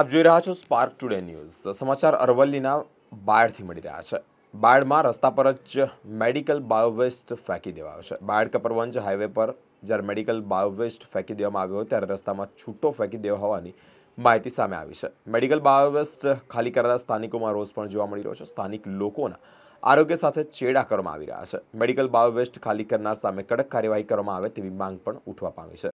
આપ જોઈ રહ્યા છો સ્પાર્ક ટુડે ન્યૂઝ સમાચાર અરવલ્લીના બાયડથી મળી રહ્યા છે બાયડમાં રસ્તા પર જ મેડિકલ બાયોવેસ્ટ ફેંકી દેવાયો છે બાળ કપરવંજ હાઈવે પર જ્યારે મેડિકલ બાયોવેસ્ટ ફેંકી દેવામાં આવ્યો ત્યારે રસ્તામાં છૂટો ફેંકી દેવા હોવાની માહિતી સામે આવી છે મેડિકલ બાયોવેસ્ટ ખાલી કરતા સ્થાનિકોમાં રોષ પણ જોવા મળી રહ્યો છે સ્થાનિક લોકોના આરોગ્ય સાથે ચેડા કરવામાં આવી રહ્યા છે મેડિકલ બાયોવેસ્ટ ખાલી કરનાર સામે કડક કાર્યવાહી કરવામાં આવે તેવી માંગ પણ ઉઠવા પામી છે